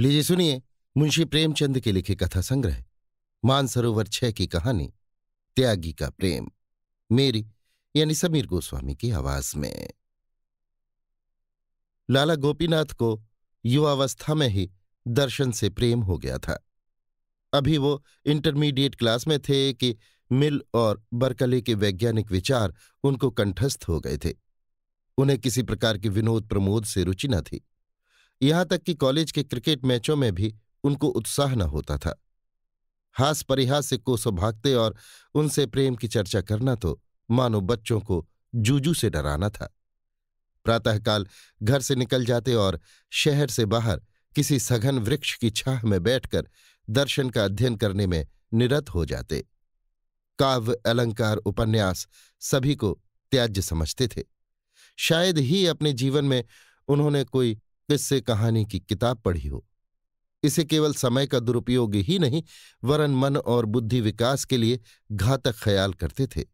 लीजिए सुनिए मुंशी प्रेमचंद के लिखे कथा संग्रह मानसरोवर छह की कहानी त्यागी का प्रेम मेरी यानी समीर गोस्वामी की आवाज में लाला गोपीनाथ को युवावस्था में ही दर्शन से प्रेम हो गया था अभी वो इंटरमीडिएट क्लास में थे कि मिल और बरकले के वैज्ञानिक विचार उनको कंठस्थ हो गए थे उन्हें किसी प्रकार के विनोद प्रमोद से रुचि न थी यहां तक कि कॉलेज के क्रिकेट मैचों में भी उनको उत्साह न होता था हास परिहास से कोसो भागते और उनसे प्रेम की चर्चा करना तो मानो बच्चों को जूजू से डराना था प्रातःकाल घर से निकल जाते और शहर से बाहर किसी सघन वृक्ष की छाह में बैठकर दर्शन का अध्ययन करने में निरत हो जाते काव्य अलंकार उपन्यास सभी को त्याज्य समझते थे शायद ही अपने जीवन में उन्होंने कोई किस्से कहानी की किताब पढ़ी हो इसे केवल समय का दुरुपयोग ही नहीं वरन मन और बुद्धि विकास के लिए घातक ख्याल करते थे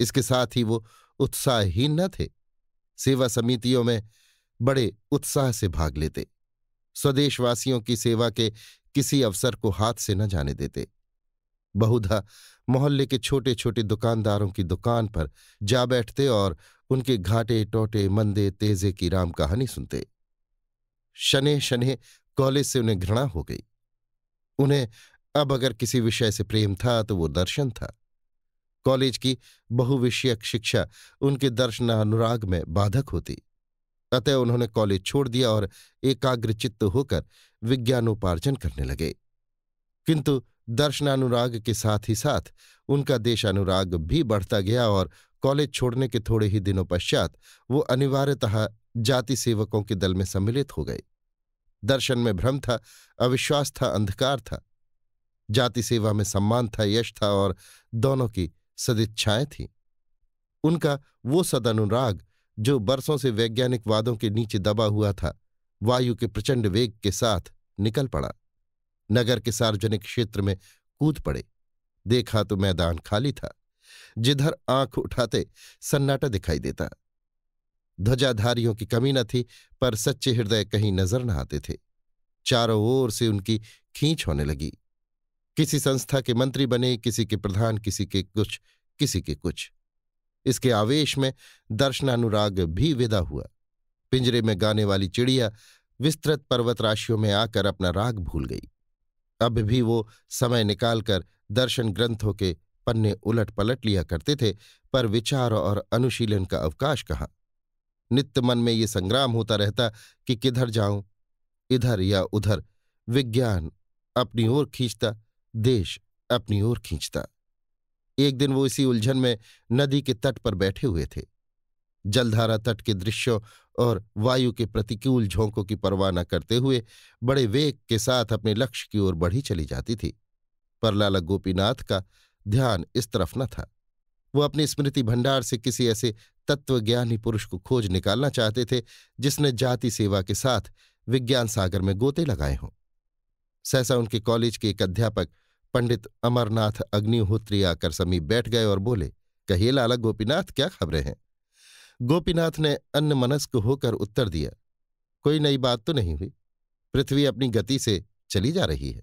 इसके साथ ही वो उत्साहहीन न थे सेवा समितियों में बड़े उत्साह से भाग लेते स्वदेशवासियों की सेवा के किसी अवसर को हाथ से न जाने देते बहुधा मोहल्ले के छोटे छोटे दुकानदारों की दुकान पर जा बैठते और उनके घाटे टोटे मंदे तेजे की राम कहानी सुनते शने शने कॉलेज से उन्हें घृणा हो गई उन्हें अब अगर किसी विषय से प्रेम था तो वो दर्शन था कॉलेज की बहुविषयक शिक्षा उनके दर्शनानुराग में बाधक होती अतः उन्होंने कॉलेज छोड़ दिया और एकाग्रचित्त होकर विज्ञानोपार्जन करने लगे किंतु दर्शनानुराग के साथ ही साथ उनका देशानुराग भी बढ़ता गया और कॉलेज छोड़ने के थोड़े ही दिनों पश्चात वो अनिवार्यतः जाति सेवकों के दल में सम्मिलित हो गए दर्शन में भ्रम था अविश्वास था अंधकार था जाति सेवा में सम्मान था यश था और दोनों की सदिच्छाएं थीं उनका वो सदनुराग जो बरसों से वैज्ञानिक वादों के नीचे दबा हुआ था वायु के प्रचंड वेग के साथ निकल पड़ा नगर के सार्वजनिक क्षेत्र में कूद पड़े देखा तो मैदान खाली था जिधर आंख उठाते सन्नाटा दिखाई देता ध्वजाधारियों की कमी न थी पर सच्चे हृदय कहीं नजर न आते थे चारों ओर से उनकी खींच होने लगी किसी संस्था के मंत्री बने किसी के प्रधान किसी के कुछ किसी के कुछ इसके आवेश में दर्शनानुराग भी विदा हुआ पिंजरे में गाने वाली चिड़िया विस्तृत पर्वत राशियों में आकर अपना राग भूल गई अब भी वो समय निकालकर दर्शन ग्रंथों के पन्ने उलट पलट लिया करते थे पर विचार और अनुशीलन का अवकाश कहाँ नित्य मन में ये संग्राम होता रहता कि किधर जाऊं इधर या उधर विज्ञान अपनी ओर खींचता देश अपनी ओर खींचता एक दिन वो इसी उलझन में नदी के तट पर बैठे हुए थे जलधारा तट के दृश्यों और वायु के प्रतिकूल झोंकों की परवाह न करते हुए बड़े वेग के साथ अपने लक्ष्य की ओर बढ़ी चली जाती थी पर लाला गोपीनाथ का ध्यान इस तरफ न था वो अपने स्मृति भंडार से किसी ऐसे तत्वज्ञानी पुरुष को खोज निकालना चाहते थे जिसने जाति सेवा के साथ विज्ञान सागर में गोते लगाए हों सहसा उनके कॉलेज के एक अध्यापक पंडित अमरनाथ अग्निहोत्री आकर समीप बैठ गए और बोले कहिए लाला गोपीनाथ क्या खबरें हैं गोपीनाथ ने अन्य मनस्क होकर उत्तर दिया कोई नई बात तो नहीं हुई पृथ्वी अपनी गति से चली जा रही है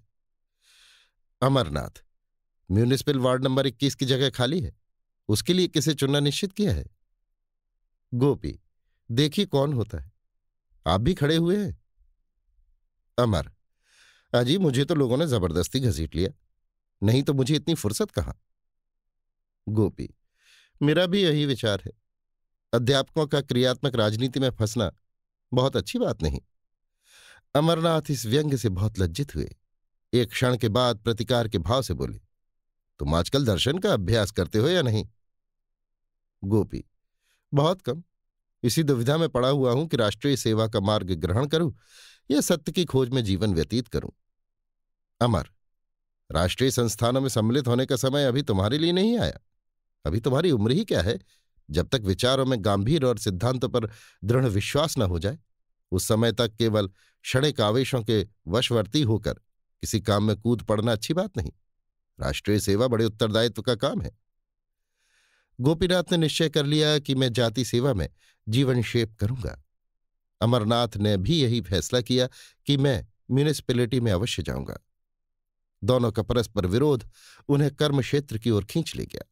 अमरनाथ म्यूनिसिपल वार्ड नंबर 21 की जगह खाली है उसके लिए किसे चुनना निश्चित किया है गोपी देखिए कौन होता है आप भी खड़े हुए हैं अमर अजी मुझे तो लोगों ने जबरदस्ती घसीट लिया नहीं तो मुझे इतनी फुर्सत कहा गोपी मेरा भी यही विचार है अध्यापकों का क्रियात्मक राजनीति में फंसना बहुत अच्छी बात नहीं अमरनाथ इस व्यंग से बहुत लज्जित हुए एक क्षण के बाद प्रतिकार के भाव से बोले तुम आजकल दर्शन का अभ्यास करते हो या नहीं गोपी बहुत कम इसी दुविधा में पड़ा हुआ हूं कि राष्ट्रीय सेवा का मार्ग ग्रहण करूं या सत्य की खोज में जीवन व्यतीत करूं अमर राष्ट्रीय संस्थानों में सम्मिलित होने का समय अभी तुम्हारे लिए नहीं आया अभी तुम्हारी उम्र ही क्या है जब तक विचारों में गंभीर और सिद्धांतों पर दृढ़ विश्वास न हो जाए उस समय तक केवल क्षणिक आवेशों के वशवर्ती होकर किसी काम में कूद पड़ना अच्छी बात नहीं राष्ट्रीय सेवा बड़े उत्तरदायित्व का काम है गोपीनाथ ने निश्चय कर लिया कि मैं जाति सेवा में जीवन शेप करूंगा अमरनाथ ने भी यही फैसला किया कि मैं म्यूनिसिपैलिटी में अवश्य जाऊंगा दोनों का परस्पर विरोध उन्हें कर्म क्षेत्र की ओर खींच ले गया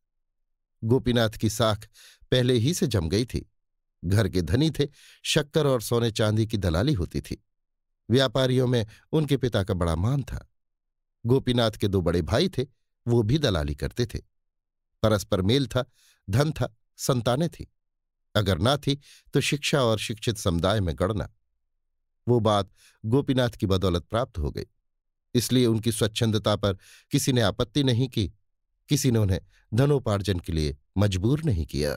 गोपीनाथ की साख पहले ही से जम गई थी घर के धनी थे शक्कर और सोने चांदी की दलाली होती थी व्यापारियों में उनके पिता का बड़ा मान था गोपीनाथ के दो बड़े भाई थे वो भी दलाली करते थे परस्पर मेल था धन था संतानें थी अगर ना थी तो शिक्षा और शिक्षित समुदाय में गणना वो बात गोपीनाथ की बदौलत प्राप्त हो गई इसलिए उनकी स्वच्छंदता पर किसी ने आपत्ति नहीं की किसी ने उन्हें धनोपार्जन के लिए मजबूर नहीं किया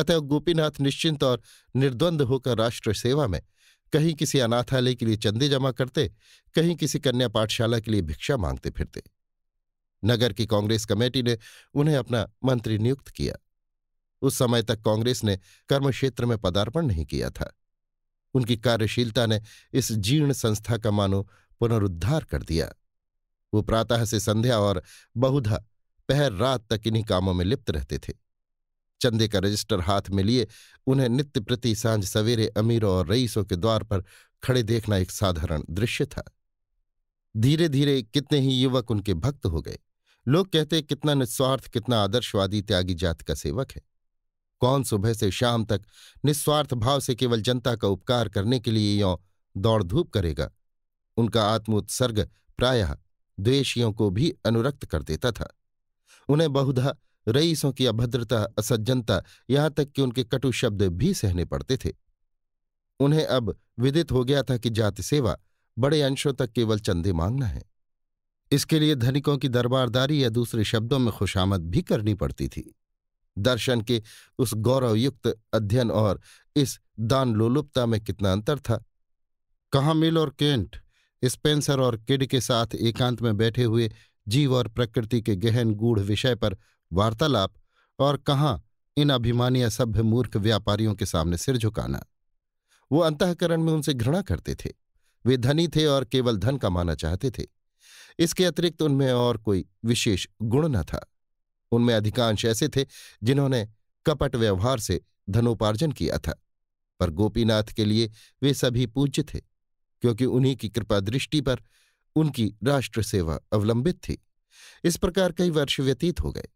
अतः गोपीनाथ निश्चिंत और निर्द्वंद होकर राष्ट्र सेवा में कहीं किसी अनाथालय के लिए चंदे जमा करते कहीं किसी कन्या पाठशाला के लिए भिक्षा मांगते फिरते नगर की कांग्रेस कमेटी ने उन्हें अपना मंत्री नियुक्त किया उस समय तक कांग्रेस ने कर्म क्षेत्र में पदार्पण नहीं किया था उनकी कार्यशीलता ने इस जीर्ण संस्था का मानो पुनरुद्धार कर दिया वो प्रातः से संध्या और बहुधा पहर रात तक इन्हीं कामों में लिप्त रहते थे चंदे का रजिस्टर हाथ में लिए उन्हें नित्य प्रति सांझ सवेरे अमीरों और रईसों के द्वार पर खड़े देखना एक साधारण दृश्य था धीरे धीरे कितने ही युवक उनके भक्त हो गए लोग कहते कितना निस्वार्थ कितना आदर्शवादी त्यागी जात का सेवक है कौन सुबह से शाम तक निस्वार्थ भाव से केवल जनता का उपकार करने के लिए यौ दौड़ धूप करेगा उनका आत्मोत्सर्ग प्रायः द्वेषियों को भी अनुरक्त कर देता था उन्हें बहुधा रईसों की अभद्रता असज्जनता यहां तक कि उनके कटु शब्द भी सहने पड़ते थे उन्हें अब विदित हो गया था कि जाति सेवा बड़े अंशों तक केवल चंदे मांगना है इसके लिए धनिकों की दरबारदारी या दूसरे शब्दों में खुशामद भी करनी पड़ती थी दर्शन के उस गौरवयुक्त अध्ययन और इस दान लोलुपता में कितना अंतर था कहाँ मिल और केंट स्पेंसर और किड के साथ एकांत में बैठे हुए जीव और प्रकृति के गहन गूढ़ विषय पर वार्तालाप और कहाँ इन अभिमानी असभ्य मूर्ख व्यापारियों के सामने सिर झुकाना वो अंतकरण में उनसे घृणा करते थे वे धनी थे और केवल धन कमाना चाहते थे इसके अतिरिक्त उनमें और कोई विशेष गुण न था उनमें अधिकांश ऐसे थे जिन्होंने कपट व्यवहार से धनोपार्जन किया था पर गोपीनाथ के लिए वे सभी पूज्य थे क्योंकि उन्हीं की कृपा दृष्टि पर उनकी राष्ट्र सेवा अवलंबित थी इस प्रकार कई वर्ष व्यतीत हो गए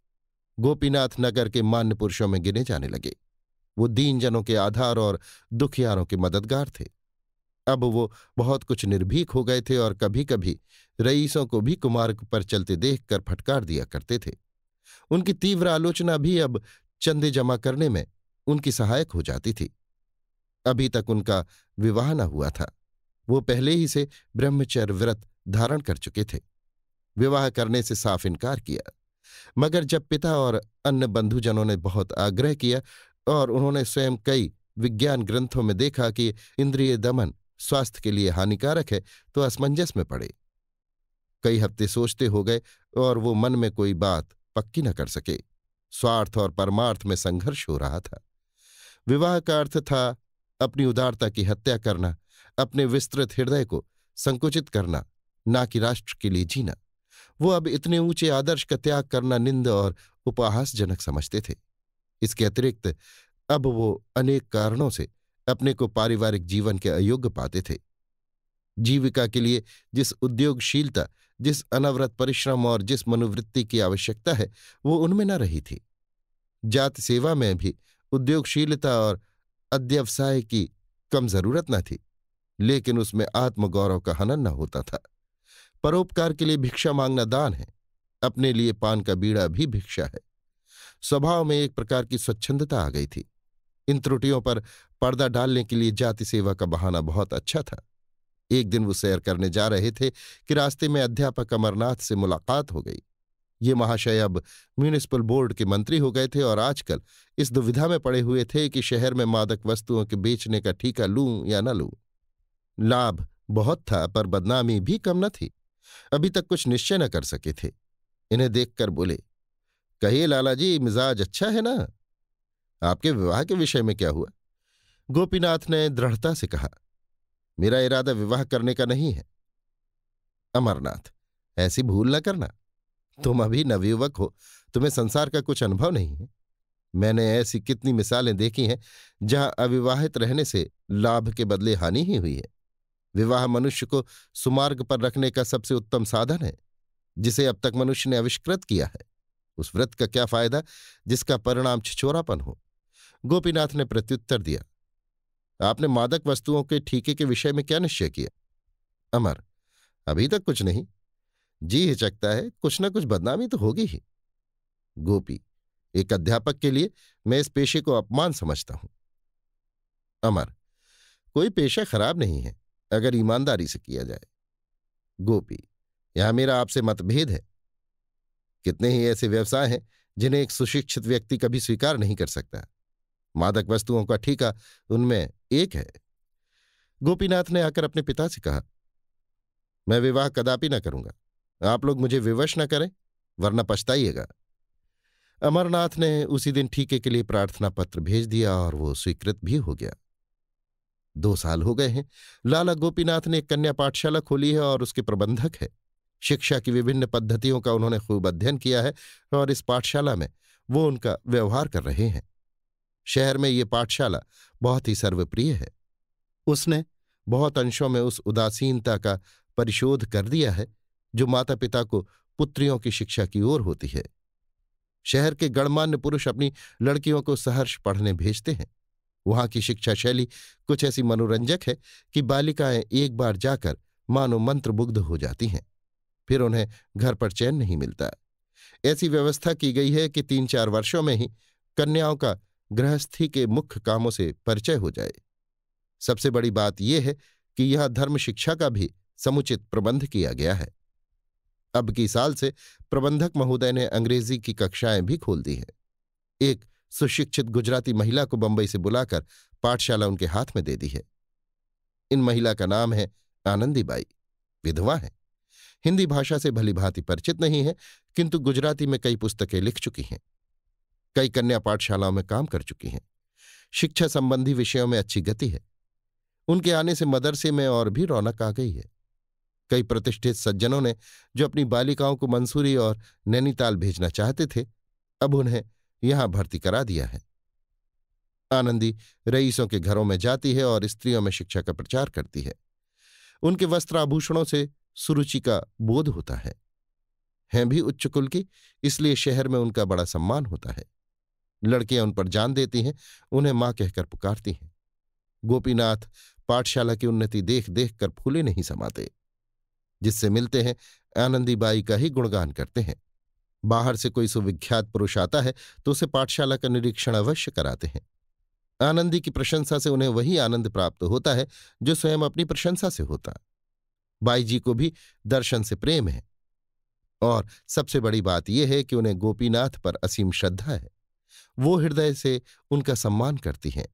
गोपीनाथ नगर के मान्य पुरुषों में गिने जाने लगे वो दीनजनों के आधार और दुखियारों के मददगार थे अब वो बहुत कुछ निर्भीक हो गए थे और कभी कभी रईसों को भी कुमार्ग पर चलते देखकर फटकार दिया करते थे उनकी तीव्र आलोचना भी अब चंदे जमा करने में उनकी सहायक हो जाती थी अभी तक उनका विवाह न हुआ था वो पहले ही से ब्रह्मचर्य व्रत धारण कर चुके थे विवाह करने से साफ इनकार किया मगर जब पिता और अन्य बंधुजनों ने बहुत आग्रह किया और उन्होंने स्वयं कई विज्ञान ग्रंथों में देखा कि इंद्रिय दमन स्वास्थ्य के लिए हानिकारक है तो असमंजस में पड़े कई हफ्ते सोचते हो गए और वो मन में कोई बात पक्की न कर सके स्वार्थ और परमार्थ में संघर्ष हो रहा था विवाह का अर्थ था अपनी उदारता की हत्या करना अपने विस्तृत हृदय को संकुचित करना ना कि राष्ट्र के लिए जीना वो अब इतने ऊंचे आदर्श का त्याग करना निंद और उपहासजनक समझते थे इसके अतिरिक्त अब वो अनेक कारणों से अपने को पारिवारिक जीवन के अयोग्य पाते थे जीविका के लिए जिस उद्योगशीलता जिस अनवरत परिश्रम और जिस मनोवृत्ति की आवश्यकता है वो उनमें न रही थी जात सेवा में भी उद्योगशीलता और अध्यवसाय की कम जरूरत न थी लेकिन उसमें आत्मगौरव का हनन न होता था परोपकार के लिए भिक्षा मांगना दान है अपने लिए पान का बीड़ा भी भिक्षा है स्वभाव में एक प्रकार की स्वच्छंदता आ गई थी इन त्रुटियों पर पर्दा डालने के लिए जाति सेवा का बहाना बहुत अच्छा था एक दिन वो सैर करने जा रहे थे कि रास्ते में अध्यापक अमरनाथ से मुलाकात हो गई ये महाशय अब म्यूनिसिपल बोर्ड के मंत्री हो गए थे और आजकल इस दुविधा में पड़े हुए थे कि शहर में मादक वस्तुओं के बेचने का ठीका लूं या न लूं लाभ बहुत था पर बदनामी भी कम न थी अभी तक कुछ निश्चय न कर सके थे इन्हें देखकर बोले कहिए लाला जी मिजाज अच्छा है ना आपके विवाह के विषय में क्या हुआ गोपीनाथ ने दृढ़ता से कहा मेरा इरादा विवाह करने का नहीं है अमरनाथ ऐसी भूल न करना तुम अभी नवयुवक हो तुम्हें संसार का कुछ अनुभव नहीं है मैंने ऐसी कितनी मिसालें देखी हैं जहां अविवाहित रहने से लाभ के बदले हानि ही हुई है विवाह मनुष्य को सुमार्ग पर रखने का सबसे उत्तम साधन है जिसे अब तक मनुष्य ने आविष्कृत किया है उस व्रत का क्या फायदा जिसका परिणाम छिछोरापन हो गोपीनाथ ने प्रत्युत्तर दिया आपने मादक वस्तुओं के ठीके के विषय में क्या निश्चय किया अमर अभी तक कुछ नहीं जी हिचकता है कुछ ना कुछ बदनामी तो होगी ही गोपी एक अध्यापक के लिए मैं इस पेशे को अपमान समझता हूं अमर कोई पेशा खराब नहीं है अगर ईमानदारी से किया जाए गोपी यह मेरा आपसे मतभेद है कितने ही ऐसे व्यवसाय हैं जिन्हें एक सुशिक्षित व्यक्ति कभी स्वीकार नहीं कर सकता मादक वस्तुओं का ठीका उनमें एक है गोपीनाथ ने आकर अपने पिता से कहा मैं विवाह कदापि न करूंगा आप लोग मुझे विवश न करें वरना पछताइएगा अमरनाथ ने उसी दिन ठीके के लिए प्रार्थना पत्र भेज दिया और वो स्वीकृत भी हो गया दो साल हो गए हैं लाला गोपीनाथ ने एक कन्या पाठशाला खोली है और उसके प्रबंधक है शिक्षा की विभिन्न पद्धतियों का उन्होंने खूब अध्ययन किया है और इस पाठशाला में वो उनका व्यवहार कर रहे हैं शहर में ये पाठशाला बहुत ही सर्वप्रिय है उसने बहुत अंशों में उस उदासीनता का परिशोध कर दिया है जो माता पिता को पुत्रियों की शिक्षा की ओर होती है शहर के गणमान्य पुरुष अपनी लड़कियों को सहर्ष पढ़ने भेजते हैं वहां की शिक्षा शैली कुछ ऐसी मनोरंजक है कि बालिकाएं एक बार जाकर मानो मंत्रमुग्ध हो जाती हैं फिर उन्हें घर पर चैन नहीं मिलता ऐसी व्यवस्था की गई है कि तीन चार वर्षों में ही कन्याओं का गृहस्थी के मुख्य कामों से परिचय हो जाए सबसे बड़ी बात यह है कि यह धर्म शिक्षा का भी समुचित प्रबंध किया गया है अब की साल से प्रबंधक महोदय ने अंग्रेजी की कक्षाएं भी खोल दी हैं एक सुशिक्षित गुजराती महिला को बंबई से बुलाकर पाठशाला उनके हाथ में दे दी है इन महिला का नाम है आनंदीबाई विधवा है हिंदी भाषा से भली भांति परिचित नहीं है किंतु गुजराती में कई पुस्तकें लिख चुकी हैं कई कन्या पाठशालाओं में काम कर चुकी हैं शिक्षा संबंधी विषयों में अच्छी गति है उनके आने से मदरसे में और भी रौनक आ गई है कई प्रतिष्ठित सज्जनों ने जो अपनी बालिकाओं को मंसूरी और नैनीताल भेजना चाहते थे अब उन्हें यहां भर्ती करा दिया है आनंदी रईसों के घरों में जाती है और स्त्रियों में शिक्षा का प्रचार करती है उनके वस्त्राभूषणों से सुरुचि का बोध होता है हैं भी उच्च कुल की इसलिए शहर में उनका बड़ा सम्मान होता है लड़कियां उन पर जान देती हैं उन्हें मां कहकर पुकारती हैं गोपीनाथ पाठशाला की उन्नति देख देख कर फूले नहीं समाते जिससे मिलते हैं आनंदीबाई का ही गुणगान करते हैं बाहर से कोई सुविख्यात पुरुष आता है तो उसे पाठशाला का निरीक्षण अवश्य कराते हैं आनंदी की प्रशंसा से उन्हें वही आनंद प्राप्त होता है जो स्वयं अपनी प्रशंसा से होता बाई जी को भी दर्शन से प्रेम है और सबसे बड़ी बात यह है कि उन्हें गोपीनाथ पर असीम श्रद्धा है वो हृदय से उनका सम्मान करती हैं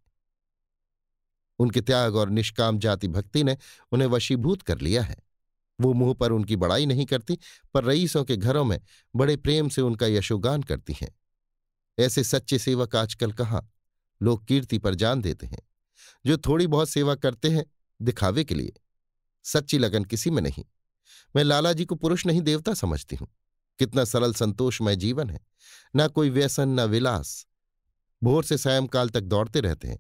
उनके त्याग और निष्काम जाति भक्ति ने उन्हें वशीभूत कर लिया है वो मुंह पर उनकी बड़ाई नहीं करती पर रईसों के घरों में बड़े प्रेम से उनका यशोगान करती हैं ऐसे सच्चे सेवक आजकल कहाँ लोग कीर्ति पर जान देते हैं जो थोड़ी बहुत सेवा करते हैं दिखावे के लिए सच्ची लगन किसी में नहीं मैं लाला जी को पुरुष नहीं देवता समझती हूं कितना सरल संतोषमय जीवन है ना कोई व्यसन न विलास भोर से सायंकाल तक दौड़ते रहते हैं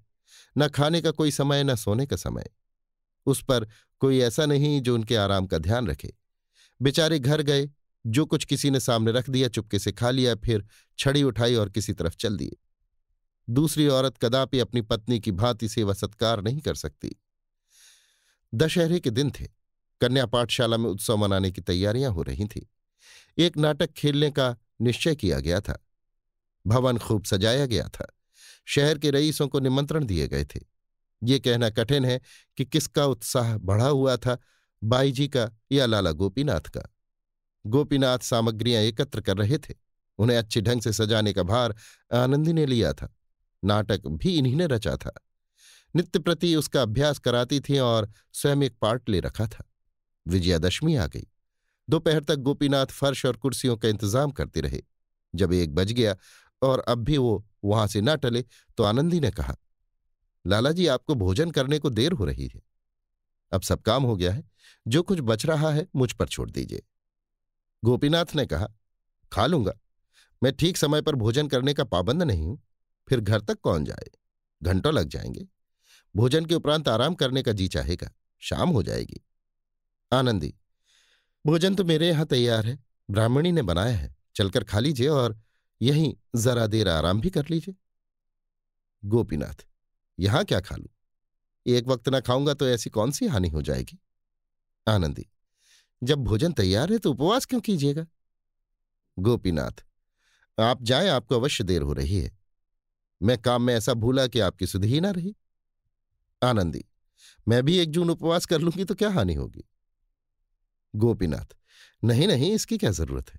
न खाने का कोई समय न सोने का समय उस पर कोई ऐसा नहीं जो उनके आराम का ध्यान रखे बेचारे घर गए जो कुछ किसी ने सामने रख दिया चुपके से खा लिया फिर छड़ी उठाई और किसी तरफ चल दिए दूसरी औरत कदापि अपनी पत्नी की भांति सेवा सत्कार नहीं कर सकती दशहरे के दिन थे कन्या पाठशाला में उत्सव मनाने की तैयारियां हो रही थी एक नाटक खेलने का निश्चय किया गया था भवन खूब सजाया गया था शहर के रईसों को निमंत्रण दिए गए थे ये कहना कठिन है कि किसका उत्साह बढ़ा हुआ था बाईजी का या लाला गोपीनाथ का गोपीनाथ सामग्रियां एकत्र कर रहे थे उन्हें अच्छे ढंग से सजाने का भार आनंदी ने लिया था नाटक भी इन्हीं ने रचा था नित्य प्रति उसका अभ्यास कराती थी और स्वयं एक पार्ट ले रखा था विजयादशमी आ गई दोपहर तक गोपीनाथ फर्श और कुर्सियों का इंतजाम करते रहे जब एक बज गया और अब भी वो वहां से ना टले तो आनंदी ने कहा लाला जी आपको भोजन करने को देर हो रही है अब सब काम हो गया है जो कुछ बच रहा है मुझ पर छोड़ दीजिए गोपीनाथ ने कहा खा लूंगा मैं ठीक समय पर भोजन करने का पाबंद नहीं हूं फिर घर तक कौन जाए घंटों लग जाएंगे भोजन के उपरांत आराम करने का जी चाहेगा शाम हो जाएगी आनंदी भोजन तो मेरे यहां तैयार है ब्राह्मणी ने बनाया है चलकर खा लीजिए और यहीं जरा देर आराम भी कर लीजिए गोपीनाथ यहां क्या खा लू एक वक्त ना खाऊंगा तो ऐसी कौन सी हानि हो जाएगी आनंदी जब भोजन तैयार है तो उपवास क्यों कीजिएगा गोपीनाथ आप जाए आपको अवश्य देर हो रही है मैं काम में ऐसा भूला कि आपकी सुधी ही ना रही आनंदी मैं भी एक जून उपवास कर लूंगी तो क्या हानि होगी गोपीनाथ नहीं नहीं इसकी क्या जरूरत है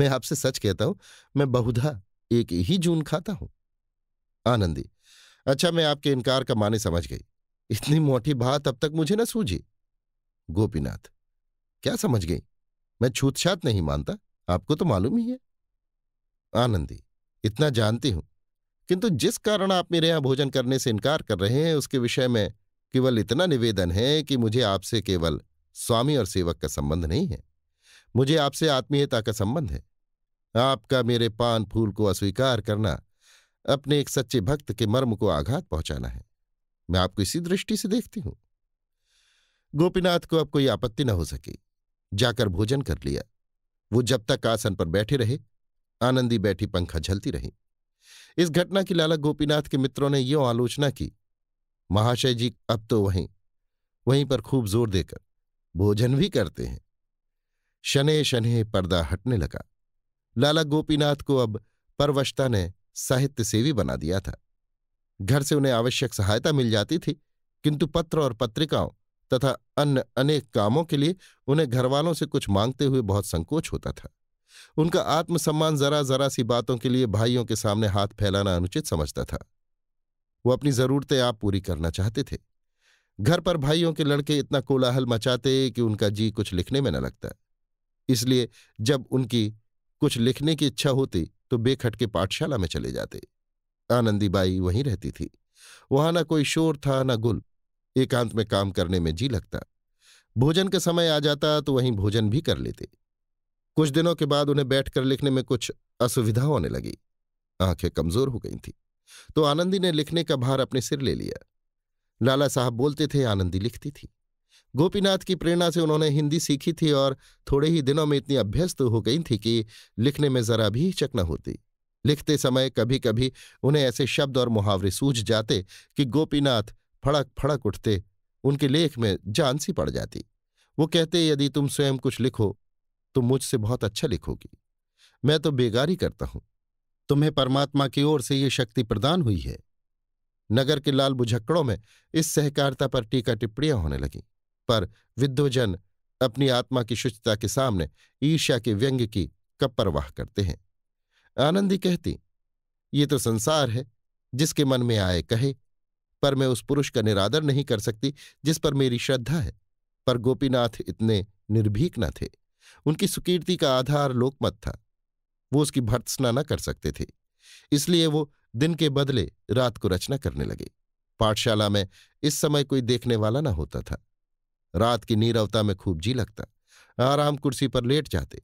मैं आपसे सच कहता हूं मैं बहुधा एक ही जून खाता हूं आनंदी अच्छा मैं आपके इनकार का माने समझ गई इतनी मोटी बात अब तक मुझे न सूझी गोपीनाथ क्या समझ गई मैं छूतछात नहीं मानता आपको तो मालूम ही है आनंदी इतना जानती हूं किंतु जिस कारण आप मेरे यहां भोजन करने से इनकार कर रहे हैं उसके विषय में केवल इतना निवेदन है कि मुझे आपसे केवल स्वामी और सेवक का संबंध नहीं है मुझे आपसे आत्मीयता का संबंध है आपका मेरे पान फूल को अस्वीकार करना अपने एक सच्चे भक्त के मर्म को आघात पहुंचाना है मैं आपको इसी दृष्टि से देखती हूं गोपीनाथ को अब कोई आपत्ति न हो सकी जाकर भोजन कर लिया वो जब तक आसन पर बैठे रहे आनंदी बैठी पंखा झलती रही इस घटना की लाला गोपीनाथ के मित्रों ने यों आलोचना की महाशय जी अब तो वहीं वहीं पर खूब जोर देकर भोजन भी करते हैं शने शने पर्दा हटने लगा लाला गोपीनाथ को अब परवशता ने साहित्य सेवी बना दिया था घर से उन्हें आवश्यक सहायता मिल जाती थी किंतु पत्र और पत्रिकाओं तथा अन्य अनेक कामों के लिए उन्हें घरवालों से कुछ मांगते हुए बहुत संकोच होता था उनका आत्मसम्मान जरा जरा सी बातों के लिए भाइयों के सामने हाथ फैलाना अनुचित समझता था वो अपनी जरूरतें आप पूरी करना चाहते थे घर पर भाइयों के लड़के इतना कोलाहल मचाते कि उनका जी कुछ लिखने में न लगता इसलिए जब उनकी कुछ लिखने की इच्छा होती तो बेखटके पाठशाला में चले जाते आनंदीबाई वहीं रहती थी वहां ना कोई शोर था ना गुल एकांत में काम करने में जी लगता भोजन का समय आ जाता तो वहीं भोजन भी कर लेते कुछ दिनों के बाद उन्हें बैठकर लिखने में कुछ असुविधा होने लगी आंखें कमजोर हो गई थी तो आनंदी ने लिखने का भार अपने सिर ले लिया लाला साहब बोलते थे आनंदी लिखती थी गोपीनाथ की प्रेरणा से उन्होंने हिंदी सीखी थी और थोड़े ही दिनों में इतनी अभ्यस्त हो गई थी कि लिखने में जरा भी हिचक न होती लिखते समय कभी कभी उन्हें ऐसे शब्द और मुहावरे सूझ जाते कि गोपीनाथ फड़क फड़क उठते उनके लेख में जान सी पड़ जाती वो कहते यदि तुम स्वयं कुछ लिखो तो मुझसे बहुत अच्छा लिखोगी मैं तो बेगारी करता हूं तुम्हें परमात्मा की ओर से ये शक्ति प्रदान हुई है नगर के लाल बुझक्कड़ों में इस सहकारिता पर टीका टिप्पणियां होने लगीं पर विद्वजन अपनी आत्मा की शुचिता के सामने ईर्ष्या के व्यंग्य की कपरवाह करते हैं आनंदी कहती ये तो संसार है जिसके मन में आए कहे पर मैं उस पुरुष का निरादर नहीं कर सकती जिस पर मेरी श्रद्धा है पर गोपीनाथ इतने निर्भीक न थे उनकी सुकीर्ति का आधार लोकमत था वो उसकी भर्त्सना न कर सकते थे इसलिए वो दिन के बदले रात को रचना करने लगे पाठशाला में इस समय कोई देखने वाला न होता था रात की नीरवता में खूब जी लगता आराम कुर्सी पर लेट जाते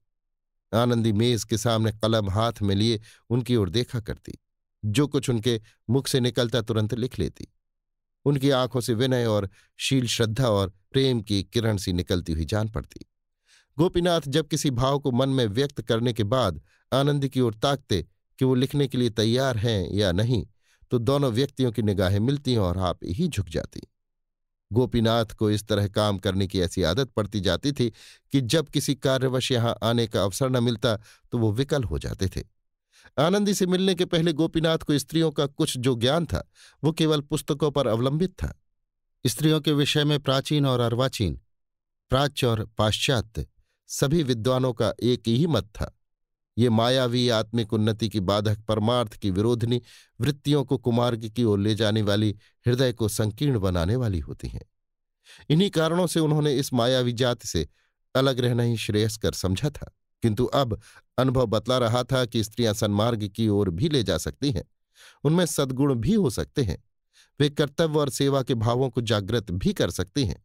आनंदी मेज के सामने कलम हाथ में लिए उनकी ओर देखा करती जो कुछ उनके मुख से निकलता तुरंत लिख लेती उनकी आंखों से विनय और शील श्रद्धा और प्रेम की किरण सी निकलती हुई जान पड़ती गोपीनाथ जब किसी भाव को मन में व्यक्त करने के बाद आनंद की ओर ताकते कि वो लिखने के लिए तैयार हैं या नहीं तो दोनों व्यक्तियों की निगाहें मिलती हैं और आप ही झुक जाती गोपीनाथ को इस तरह काम करने की ऐसी आदत पड़ती जाती थी कि जब किसी कार्यवश यहां आने का अवसर न मिलता तो वो विकल हो जाते थे आनंदी से मिलने के पहले गोपीनाथ को स्त्रियों का कुछ जो ज्ञान था वो केवल पुस्तकों पर अवलंबित था स्त्रियों के विषय में प्राचीन और अर्वाचीन प्राच्य और पाश्चात्य सभी विद्वानों का एक ही मत था ये मायावी आत्मिक उन्नति की बाधक परमार्थ की विरोधनी वृत्तियों को कुमार्ग की ओर ले जाने वाली हृदय को संकीर्ण बनाने वाली होती हैं इन्हीं कारणों से उन्होंने इस मायावी जाति से अलग रहना ही श्रेयस्कर समझा था किंतु अब अनुभव बतला रहा था कि स्त्रियां सन्मार्ग की ओर भी ले जा सकती हैं उनमें सद्गुण भी हो सकते हैं वे कर्तव्य और सेवा के भावों को जागृत भी कर सकती हैं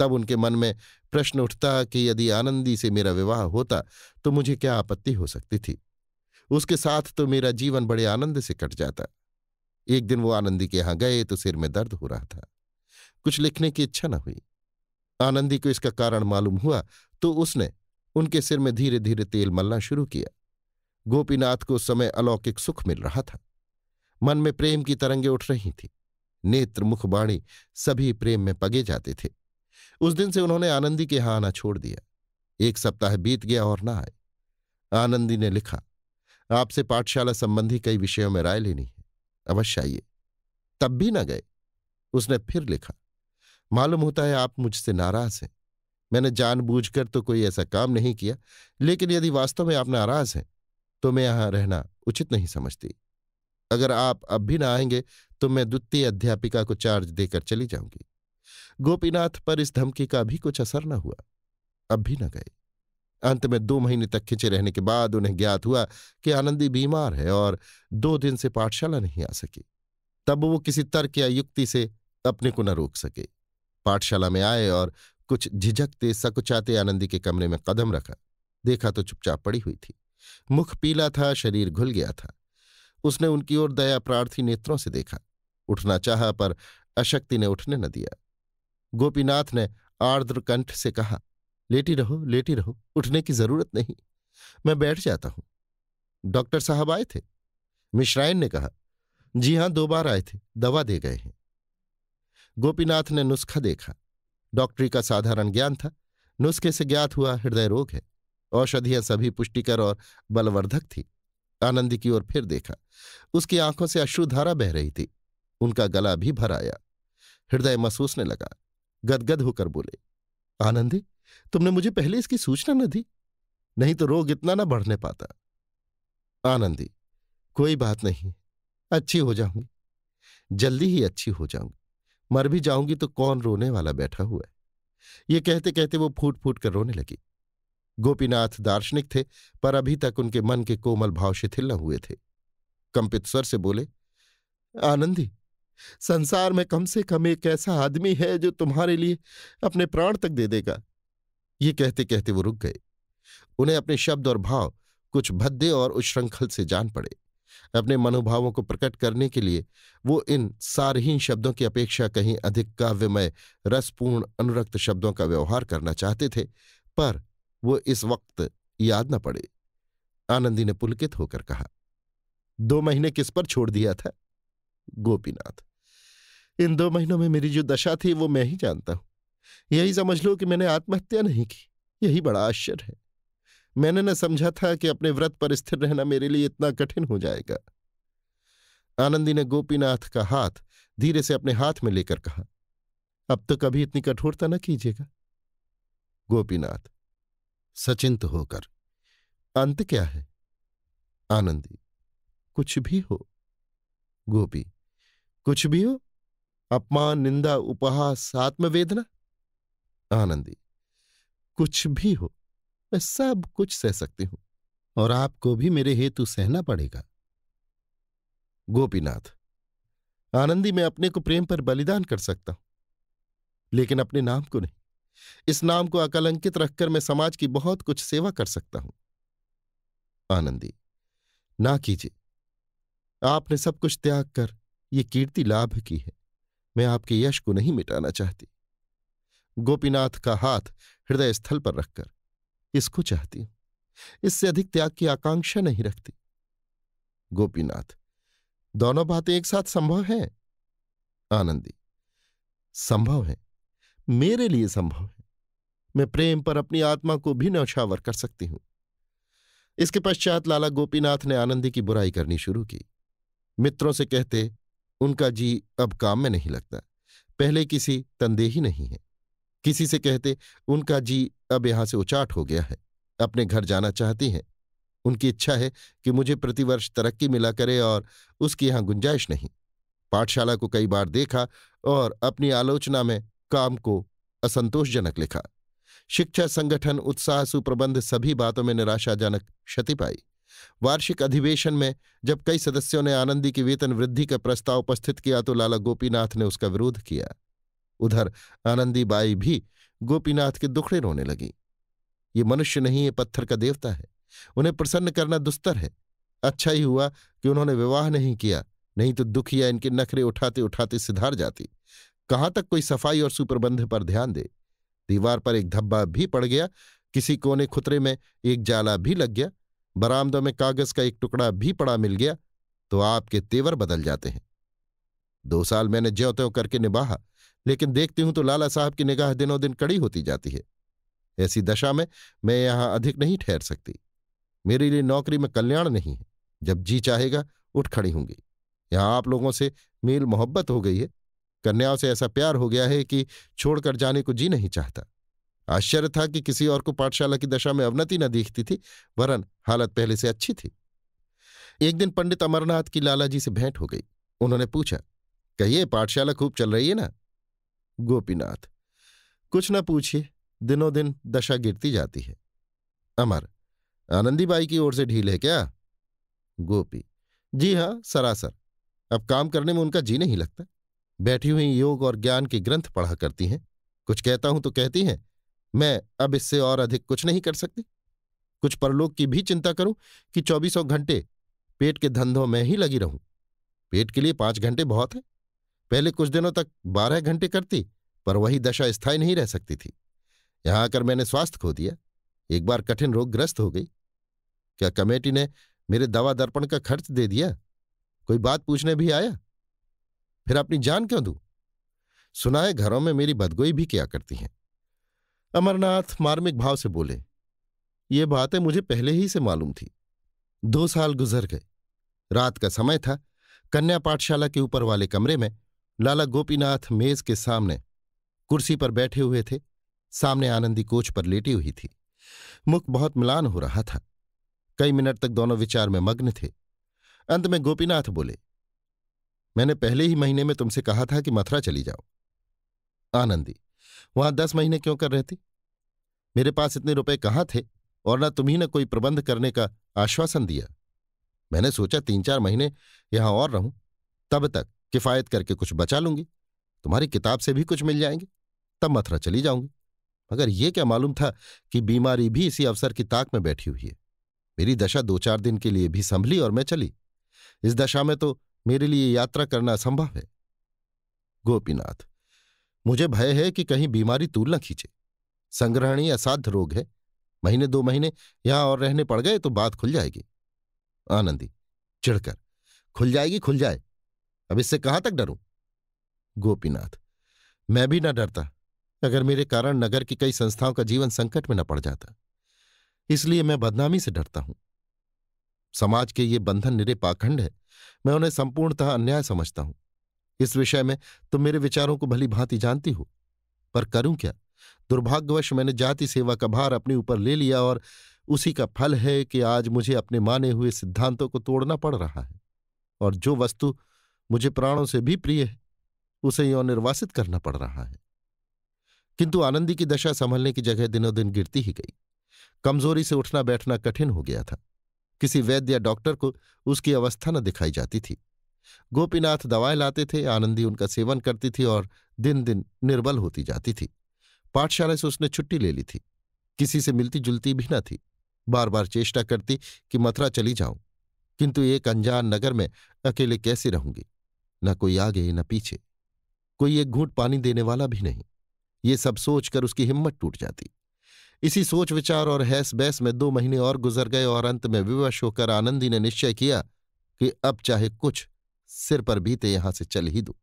तब उनके मन में प्रश्न उठता कि यदि आनंदी से मेरा विवाह होता तो मुझे क्या आपत्ति हो सकती थी उसके साथ तो मेरा जीवन बड़े आनंद से कट जाता एक दिन वो आनंदी के यहां गए तो सिर में दर्द हो रहा था कुछ लिखने की इच्छा न हुई आनंदी को इसका कारण मालूम हुआ तो उसने उनके सिर में धीरे धीरे तेल मलना शुरू किया गोपीनाथ को उस समय अलौकिक सुख मिल रहा था मन में प्रेम की तरंगें उठ रही थी नेत्र मुखबाणी सभी प्रेम में पगे जाते थे उस दिन से उन्होंने आनंदी के यहां आना छोड़ दिया एक सप्ताह बीत गया और ना आए आनंदी ने लिखा आपसे पाठशाला संबंधी कई विषयों में राय लेनी है अवश्य आइए तब भी ना गए उसने फिर लिखा मालूम होता है आप मुझसे नाराज हैं मैंने जानबूझकर तो कोई ऐसा काम नहीं किया लेकिन यदि वास्तव में आप नाराज हैं तो मैं यहां रहना उचित नहीं समझती अगर आप अब भी ना आएंगे तो मैं द्वितीय अध्यापिका को चार्ज देकर चली जाऊंगी गोपीनाथ पर इस धमकी का भी कुछ असर न हुआ अब भी न गए अंत में दो महीने तक खिंचे रहने के बाद उन्हें ज्ञात हुआ कि आनंदी बीमार है और दो दिन से पाठशाला नहीं आ सकी तब वो किसी तर्क या युक्ति से अपने को न रोक सके पाठशाला में आए और कुछ झिझकते सकुचाते आनंदी के कमरे में कदम रखा देखा तो चुपचाप पड़ी हुई थी मुख पीला था शरीर घुल गया था उसने उनकी ओर दया प्रार्थी नेत्रों से देखा उठना चाहा पर अशक्ति ने उठने न दिया गोपीनाथ ने आर्द्र कंठ से कहा लेटी रहो लेटी रहो उठने की जरूरत नहीं मैं बैठ जाता हूं डॉक्टर साहब आए थे मिश्राइन ने कहा जी हां दो बार आए थे दवा दे गए हैं गोपीनाथ ने नुस्खा देखा डॉक्टरी का साधारण ज्ञान था नुस्खे से ज्ञात हुआ हृदय रोग है औषधियां सभी पुष्टिकर और बलवर्धक थी आनंद की ओर फिर देखा उसकी आंखों से अश्रुधारा बह रही थी उनका गला भी भर आया हृदय महसूसने लगा गदगद होकर बोले आनंदी तुमने मुझे पहले इसकी सूचना न दी नहीं तो रोग इतना ना बढ़ने पाता आनंदी कोई बात नहीं अच्छी हो जाऊंगी जल्दी ही अच्छी हो जाऊंगी मर भी जाऊंगी तो कौन रोने वाला बैठा हुआ है ये कहते कहते वो फूट फूट कर रोने लगी गोपीनाथ दार्शनिक थे पर अभी तक उनके मन के कोमल भाव शिथिल न हुए थे कंपित स्वर से बोले आनंदी संसार में कम से कम एक ऐसा आदमी है जो तुम्हारे लिए अपने प्राण तक दे देगा ये कहते कहते वो रुक गए उन्हें अपने शब्द और भाव कुछ भद्दे और उच्छृंखल से जान पड़े अपने मनोभावों को प्रकट करने के लिए वो इन सारहीन शब्दों की अपेक्षा कहीं अधिक काव्यमय रसपूर्ण अनुरक्त शब्दों का व्यवहार करना चाहते थे पर वो इस वक्त याद न पड़े आनंदी ने पुलकित होकर कहा दो महीने किस पर छोड़ दिया था गोपीनाथ इन दो महीनों में मेरी जो दशा थी वो मैं ही जानता हूं यही समझ लो कि मैंने आत्महत्या नहीं की यही बड़ा आश्चर्य है मैंने न समझा था कि अपने व्रत पर स्थिर रहना मेरे लिए इतना कठिन हो जाएगा आनंदी ने गोपीनाथ का हाथ धीरे से अपने हाथ में लेकर कहा अब तो कभी इतनी कठोरता न कीजिएगा गोपीनाथ सचिंत होकर अंत क्या है आनंदी कुछ भी हो गोपी कुछ भी हो अपमान निंदा उपहास आत्मवेदना आनंदी कुछ भी हो मैं सब कुछ सह सकती हूं और आपको भी मेरे हेतु सहना पड़ेगा गोपीनाथ आनंदी मैं अपने को प्रेम पर बलिदान कर सकता हूं लेकिन अपने नाम को नहीं इस नाम को अकलंकित रखकर मैं समाज की बहुत कुछ सेवा कर सकता हूं आनंदी ना कीजिए आपने सब कुछ त्याग कर ये कीर्ति लाभ की है मैं आपके यश को नहीं मिटाना चाहती गोपीनाथ का हाथ हृदय स्थल पर रखकर इसको चाहती हूं इससे अधिक त्याग की आकांक्षा नहीं रखती गोपीनाथ दोनों बातें एक साथ संभव है आनंदी संभव है मेरे लिए संभव है मैं प्रेम पर अपनी आत्मा को भी नौछावर कर सकती हूं इसके पश्चात लाला गोपीनाथ ने आनंदी की बुराई करनी शुरू की मित्रों से कहते उनका जी अब काम में नहीं लगता पहले किसी तंदे ही नहीं है किसी से कहते उनका जी अब यहां से उचाट हो गया है अपने घर जाना चाहती हैं उनकी इच्छा है कि मुझे प्रतिवर्ष तरक्की मिला करे और उसकी यहां गुंजाइश नहीं पाठशाला को कई बार देखा और अपनी आलोचना में काम को असंतोषजनक लिखा शिक्षा संगठन उत्साह सुप्रबंध सभी बातों में निराशाजनक क्षति पाई वार्षिक अधिवेशन में जब कई सदस्यों ने आनंदी की वेतन वृद्धि का प्रस्ताव उपस्थित किया तो लाला गोपीनाथ ने उसका विरोध किया उधर आनंदी बाई भी गोपीनाथ के दुखड़े रोने लगी ये मनुष्य नहीं ये पत्थर का देवता है उन्हें प्रसन्न करना दुस्तर है अच्छा ही हुआ कि उन्होंने विवाह नहीं किया नहीं तो दुखिया इनके नखरे उठाते उठाते सिधार जाती कहां तक कोई सफाई और सुप्रबंध पर ध्यान दे दीवार पर एक धब्बा भी पड़ गया किसी कोने खुतरे में एक जाला भी लग गया बरामदों में कागज का एक टुकड़ा भी पड़ा मिल गया तो आपके तेवर बदल जाते हैं दो साल मैंने ज्यो त्यों करके निभाहा लेकिन देखती हूं तो लाला साहब की निगाह दिनों दिन कड़ी होती जाती है ऐसी दशा में मैं यहां अधिक नहीं ठहर सकती मेरे लिए नौकरी में कल्याण नहीं है जब जी चाहेगा उठ खड़ी होंगी यहां आप लोगों से मेल मोहब्बत हो गई है कन्याओं से ऐसा प्यार हो गया है कि छोड़कर जाने को जी नहीं चाहता आश्चर्य था कि किसी और को पाठशाला की दशा में अवनति न दिखती थी वरन हालत पहले से अच्छी थी एक दिन पंडित अमरनाथ की लालाजी से भेंट हो गई उन्होंने पूछा कहिए पाठशाला खूब चल रही है ना गोपीनाथ कुछ न पूछिए दिनों दिन दशा गिरती जाती है अमर आनंदीबाई की ओर से ढील है क्या गोपी जी हाँ सरासर अब काम करने में उनका जी नहीं लगता बैठी हुई योग और ज्ञान के ग्रंथ पढ़ा करती हैं कुछ कहता हूं तो कहती हैं मैं अब इससे और अधिक कुछ नहीं कर सकती कुछ परलोक की भी चिंता करूं कि चौबीसों घंटे पेट के धंधों में ही लगी रहूं पेट के लिए पांच घंटे बहुत है पहले कुछ दिनों तक बारह घंटे करती पर वही दशा स्थायी नहीं रह सकती थी यहां आकर मैंने स्वास्थ्य खो दिया एक बार कठिन रोगग्रस्त हो गई क्या कमेटी ने मेरे दवा दर्पण का खर्च दे दिया कोई बात पूछने भी आया फिर अपनी जान क्यों दू सुना है घरों में मेरी बदगोई भी किया करती हैं अमरनाथ मार्मिक भाव से बोले ये बातें मुझे पहले ही से मालूम थी दो साल गुजर गए रात का समय था कन्या पाठशाला के ऊपर वाले कमरे में लाला गोपीनाथ मेज के सामने कुर्सी पर बैठे हुए थे सामने आनंदी कोच पर लेटी हुई थी मुख बहुत मिलान हो रहा था कई मिनट तक दोनों विचार में मग्न थे अंत में गोपीनाथ बोले मैंने पहले ही महीने में तुमसे कहा था कि मथुरा चली जाओ आनंदी वहां दस महीने क्यों कर रहती मेरे पास इतने रुपए कहाँ थे और न तुम्ही ना कोई प्रबंध करने का आश्वासन दिया मैंने सोचा तीन चार महीने यहां और रहूं तब तक किफायत करके कुछ बचा लूंगी तुम्हारी किताब से भी कुछ मिल जाएंगे तब मथुरा चली जाऊंगी मगर ये क्या मालूम था कि बीमारी भी इसी अवसर की ताक में बैठी हुई है मेरी दशा दो चार दिन के लिए भी संभली और मैं चली इस दशा में तो मेरे लिए यात्रा करना असंभव है गोपीनाथ मुझे भय है कि कहीं बीमारी तूल न खींचे संग्रहणी असाध्य रोग है महीने दो महीने यहां और रहने पड़ गए तो बात खुल जाएगी आनंदी चिड़कर खुल जाएगी खुल जाए अब इससे कहां तक डरूं गोपीनाथ मैं भी न डरता अगर मेरे कारण नगर की कई संस्थाओं का जीवन संकट में न पड़ जाता इसलिए मैं बदनामी से डरता हूं समाज के ये बंधन निरे पाखंड है मैं उन्हें संपूर्णतः अन्याय समझता हूं इस विषय में तुम मेरे विचारों को भली भांति जानती हो पर करूं क्या दुर्भाग्यवश मैंने जाति सेवा का भार अपने ऊपर ले लिया और उसी का फल है कि आज मुझे अपने माने हुए सिद्धांतों को तोड़ना पड़ रहा है और जो वस्तु मुझे प्राणों से भी प्रिय है उसे यौ निर्वासित करना पड़ रहा है किंतु आनंदी की दशा संभलने की जगह दिनों दिन गिरती ही गई कमजोरी से उठना बैठना कठिन हो गया था किसी वैद्य या डॉक्टर को उसकी अवस्था न दिखाई जाती थी गोपीनाथ दवाएं लाते थे आनंदी उनका सेवन करती थी और दिन दिन निर्बल होती जाती थी पाठशाला से उसने छुट्टी ले ली थी किसी से मिलती जुलती भी न थी बार बार चेष्टा करती कि मथुरा चली जाऊं किंतु एक अनजान नगर में अकेले कैसे रहूंगी न कोई आगे न पीछे कोई एक घूंट पानी देने वाला भी नहीं ये सब सोचकर उसकी हिम्मत टूट जाती इसी सोच विचार और हैस बैस में दो महीने और गुजर गए और अंत में विवश होकर आनंदी ने निश्चय किया कि अब चाहे कुछ सिर पर बीते यहां से चल ही दो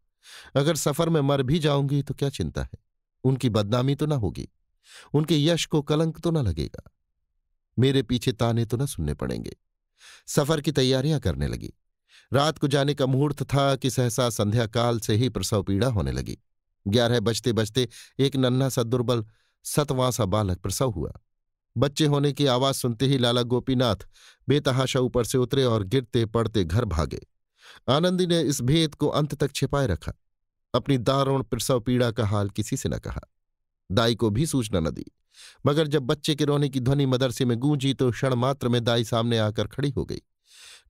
अगर सफर में मर भी जाऊंगी तो क्या चिंता है उनकी बदनामी तो ना होगी उनके यश को कलंक तो ना लगेगा मेरे पीछे ताने तो ना सुनने पड़ेंगे सफर की तैयारियां करने लगी रात को जाने का मुहूर्त था कि सहसा संध्या काल से ही प्रसव पीड़ा होने लगी ग्यारह बजते बजते एक नन्हा सा दुर्बल सतवासा बालक प्रसव हुआ बच्चे होने की आवाज सुनते ही लाला गोपीनाथ बेतहाशा ऊपर से उतरे और गिरते पड़ते घर भागे आनंदी ने इस भेद को अंत तक छिपाए रखा अपनी दारुण प्रसव पीड़ा का हाल किसी से न कहा दाई को भी सूचना न दी मगर जब बच्चे के रोने की ध्वनि मदरसे में गूंजी तो क्षण मात्र में दाई सामने आकर खड़ी हो गई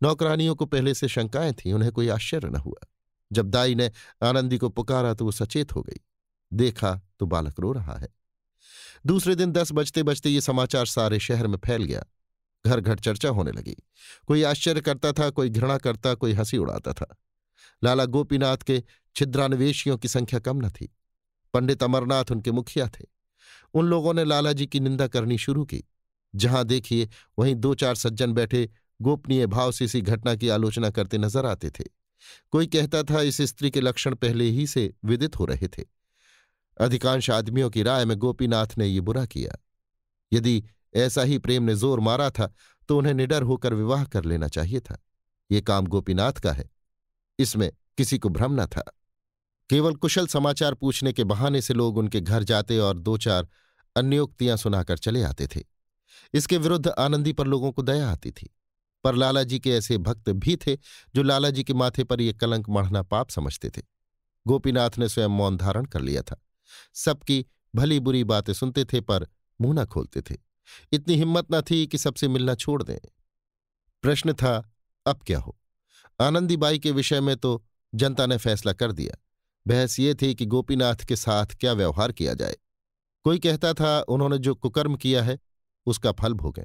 नौकरानियों को पहले से शंकाएं थी उन्हें कोई आश्चर्य न हुआ जब दाई ने आनंदी को पुकारा तो वो सचेत हो गई देखा तो बालक रो रहा है दूसरे दिन दस बजते बजते ये समाचार सारे शहर में फैल गया घर घर चर्चा होने लगी कोई आश्चर्य करता था कोई घृणा करता कोई हंसी उड़ाता था लाला गोपीनाथ के छिद्रान्वेषियों की संख्या कम न थी पंडित अमरनाथ उनके मुखिया थे उन लोगों ने लाला जी की निंदा करनी शुरू की जहां देखिए वहीं दो चार सज्जन बैठे गोपनीय भाव से इसी घटना की आलोचना करते नजर आते थे कोई कहता था इस स्त्री के लक्षण पहले ही से विदित हो रहे थे अधिकांश आदमियों की राय में गोपीनाथ ने ये बुरा किया यदि ऐसा ही प्रेम ने जोर मारा था तो उन्हें निडर होकर विवाह कर लेना चाहिए था ये काम गोपीनाथ का है इसमें किसी को भ्रम न था केवल कुशल समाचार पूछने के बहाने से लोग उनके घर जाते और दो चार अन्योक्तियां सुनाकर चले आते थे इसके विरुद्ध आनंदी पर लोगों को दया आती थी पर लालाजी के ऐसे भक्त भी थे जो लालाजी के माथे पर यह कलंक मढ़ना पाप समझते थे गोपीनाथ ने स्वयं मौन धारण कर लिया था सबकी भली बुरी बातें सुनते थे पर मुंह न खोलते थे इतनी हिम्मत न थी कि सबसे मिलना छोड़ दें प्रश्न था अब क्या हो आनंदीबाई के विषय में तो जनता ने फैसला कर दिया बहस ये थी कि गोपीनाथ के साथ क्या व्यवहार किया जाए कोई कहता था उन्होंने जो कुकर्म किया है उसका फल भोगें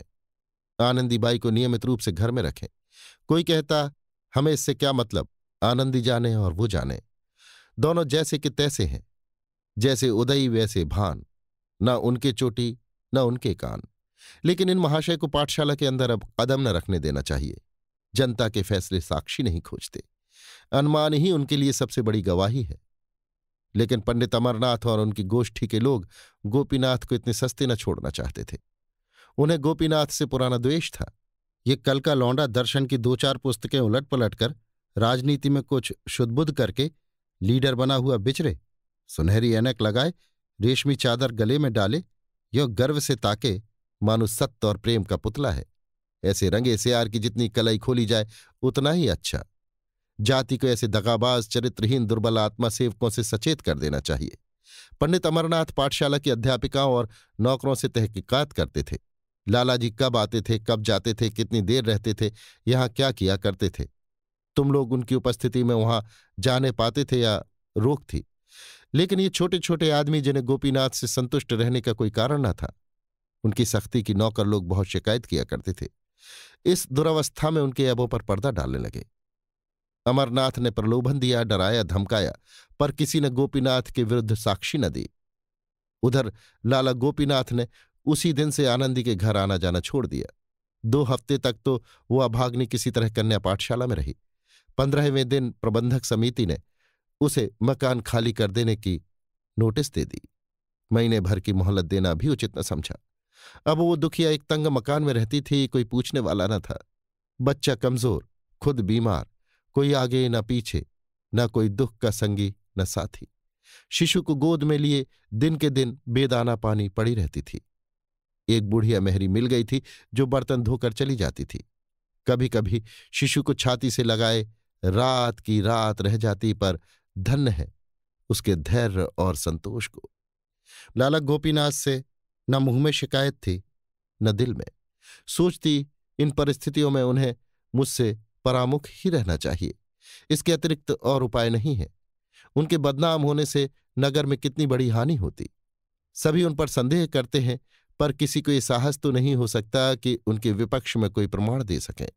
आनंदीबाई को नियमित रूप से घर में रखें कोई कहता हमें इससे क्या मतलब आनंदी जाने और वो जाने दोनों जैसे कि तैसे हैं जैसे उदयी वैसे भान न उनके चोटी न उनके कान लेकिन इन महाशय को पाठशाला के अंदर अब कदम न रखने देना चाहिए जनता के फैसले साक्षी नहीं खोजते अनुमान ही उनके लिए सबसे बड़ी गवाही है लेकिन पंडित अमरनाथ और उनकी गोष्ठी के लोग गोपीनाथ को इतने सस्ते न छोड़ना चाहते थे उन्हें गोपीनाथ से पुराना द्वेष था ये कल का लौंडा दर्शन की दो चार पुस्तकें उलट पलट कर राजनीति में कुछ शुद्धबुद्ध करके लीडर बना हुआ बिचरे सुनहरी एनक लगाए रेशमी चादर गले में डाले यो गर्व से ताके मानो सत्य और प्रेम का पुतला है ऐसे रंगे से आर की जितनी कलाई खोली जाए उतना ही अच्छा जाति को ऐसे दगाबाज चरित्रहीन दुर्बल आत्मा सेवकों से सचेत कर देना चाहिए पंडित अमरनाथ पाठशाला की अध्यापिकाओं और नौकरों से तहकीकात करते थे लालाजी कब आते थे कब जाते थे कितनी देर रहते थे यहाँ क्या किया करते थे तुम लोग उनकी उपस्थिति में वहां जाने पाते थे या रोक थी लेकिन ये छोटे छोटे आदमी जिन्हें गोपीनाथ से संतुष्ट रहने का कोई कारण न था उनकी सख्ती की नौकर लोग बहुत शिकायत किया करते थे इस दुरावस्था में उनके अबों पर पर्दा डालने लगे अमरनाथ ने प्रलोभन दिया डराया धमकाया पर किसी ने गोपीनाथ के विरुद्ध साक्षी न दी उधर लाला गोपीनाथ ने उसी दिन से आनंदी के घर आना जाना छोड़ दिया दो हफ्ते तक तो वो अभाग्नि किसी तरह कन्या पाठशाला में रही पंद्रहवें दिन प्रबंधक समिति ने उसे मकान खाली कर देने की नोटिस दे दी महीने भर की मोहलत देना भी उचित न समझा अब वो दुखिया एक तंग मकान में रहती थी कोई पूछने वाला न था बच्चा कमजोर खुद बीमार कोई आगे न पीछे न कोई दुख का संगी न साथी शिशु को गोद में लिए दिन के दिन बेदाना पानी पड़ी रहती थी एक बूढ़िया मेहरी मिल गई थी जो बर्तन धोकर चली जाती थी कभी कभी शिशु को छाती से लगाए रात की रात रह जाती पर धन्य है उसके धैर्य और संतोष को लालक गोपीनाथ से न मुंह में शिकायत थी न दिल में सोचती इन परिस्थितियों में उन्हें मुझसे परामुख ही रहना चाहिए इसके अतिरिक्त और उपाय नहीं है उनके बदनाम होने से नगर में कितनी बड़ी हानि होती सभी उन पर संदेह करते हैं पर किसी को ये साहस तो नहीं हो सकता कि उनके विपक्ष में कोई प्रमाण दे सकें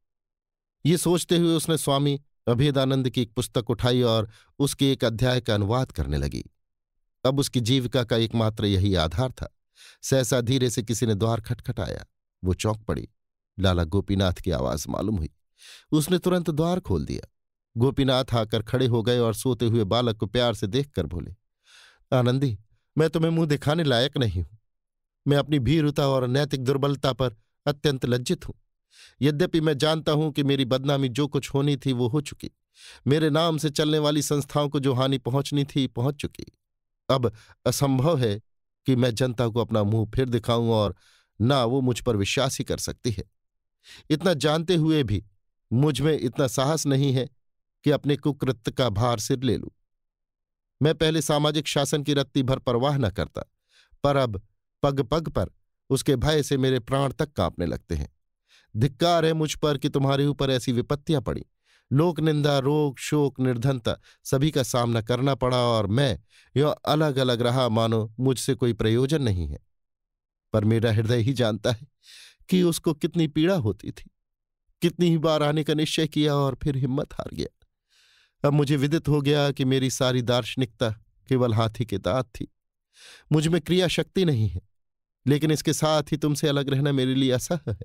ये सोचते हुए उसने स्वामी अभेदानंद की एक पुस्तक उठाई और उसके एक अध्याय का अनुवाद करने लगी अब उसकी जीविका का एकमात्र यही आधार था सहसा धीरे से किसी ने द्वार खटखटाया वो चौंक पड़ी लाला गोपीनाथ की आवाज मालूम हुई उसने तुरंत द्वार खोल दिया गोपीनाथ आकर खड़े हो गए और सोते हुए बालक को प्यार से देखकर बोले आनंदी मैं तुम्हें मुंह दिखाने लायक नहीं हूं मैं अपनी भीरुता और नैतिक दुर्बलता पर अत्यंत लज्जित हूं यद्यपि मैं जानता हूं कि मेरी बदनामी जो कुछ होनी थी वो हो चुकी मेरे नाम से चलने वाली संस्थाओं को जो हानि पहुंचनी थी पहुंच चुकी अब असंभव है कि मैं जनता को अपना मुंह फिर दिखाऊं और ना वो मुझ पर विश्वास ही कर सकती है इतना जानते हुए भी मुझ में इतना साहस नहीं है कि अपने कुकृत्य का भार सिर ले लूं मैं पहले सामाजिक शासन की रत्ती भर परवाह न करता पर अब पग पग पर उसके भय से मेरे प्राण तक कांपने लगते हैं धिक्कार है मुझ पर कि तुम्हारे ऊपर ऐसी विपत्तियां पड़ी लोक निंदा रोग शोक निर्धनता सभी का सामना करना पड़ा और मैं यो अलग अलग रहा मानो मुझसे कोई प्रयोजन नहीं है पर मेरा हृदय ही जानता है कि उसको कितनी पीड़ा होती थी कितनी ही बार आने का निश्चय किया और फिर हिम्मत हार गया अब मुझे विदित हो गया कि मेरी सारी दार्शनिकता केवल हाथी के दांत थी मुझ में क्रिया शक्ति नहीं है लेकिन इसके साथ ही तुमसे अलग रहना मेरे लिए असह है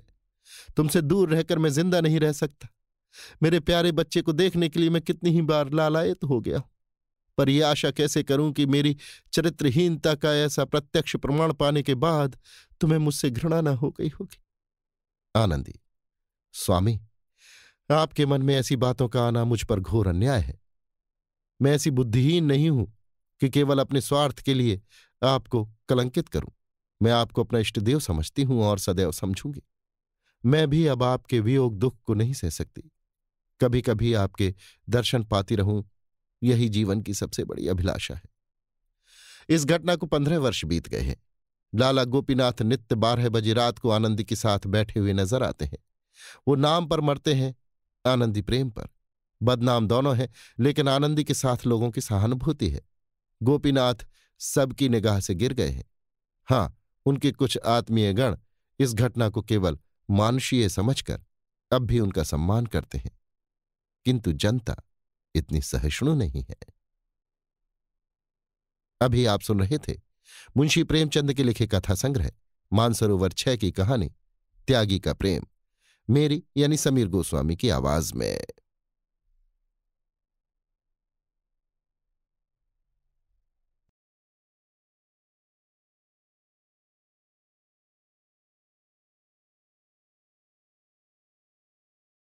तुमसे दूर रहकर मैं जिंदा नहीं रह सकता मेरे प्यारे बच्चे को देखने के लिए मैं कितनी ही बार लालायत हो गया पर यह आशा कैसे करूं कि मेरी चरित्रहीनता का ऐसा प्रत्यक्ष प्रमाण पाने के बाद तुम्हें मुझसे घृणा ना हो गई होगी आनंदी स्वामी आपके मन में ऐसी बातों का आना मुझ पर घोर अन्याय है मैं ऐसी बुद्धिहीन नहीं हूं कि केवल अपने स्वार्थ के लिए आपको कलंकित करूं मैं आपको अपना इष्टदेव समझती हूं और सदैव समझूंगी मैं भी अब आपके वियोग दुख को नहीं सह सकती कभी कभी आपके दर्शन पाती रहूं यही जीवन की सबसे बड़ी अभिलाषा है इस घटना को पंद्रह वर्ष बीत गए हैं लाला गोपीनाथ नित्य बारह बजे रात को आनंदी के साथ बैठे हुए नजर आते हैं वो नाम पर मरते हैं आनंदी प्रेम पर बदनाम दोनों हैं लेकिन आनंदी के साथ लोगों की सहानुभूति है गोपीनाथ सबकी निगाह से गिर गए हैं हाँ उनके कुछ आत्मीय गण इस घटना को केवल मानुषीय समझकर अब भी उनका सम्मान करते हैं किंतु जनता इतनी सहिष्णु नहीं है अभी आप सुन रहे थे मुंशी प्रेमचंद के लिखे कथा संग्रह मानसरोवर छह की कहानी त्यागी का प्रेम मेरी यानी समीर गोस्वामी की आवाज में